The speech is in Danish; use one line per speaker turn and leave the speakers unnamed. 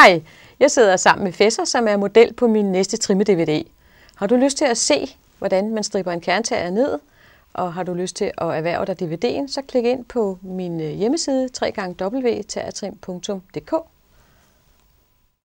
Hej, jeg sidder sammen med Fesser, som er model på min næste trimme-DVD. Har du lyst til at se, hvordan man striber en kerntager ned, og har du lyst til at erhverve dig DVD'en, så klik ind på min øh, hjemmeside www.teatertrim.dk.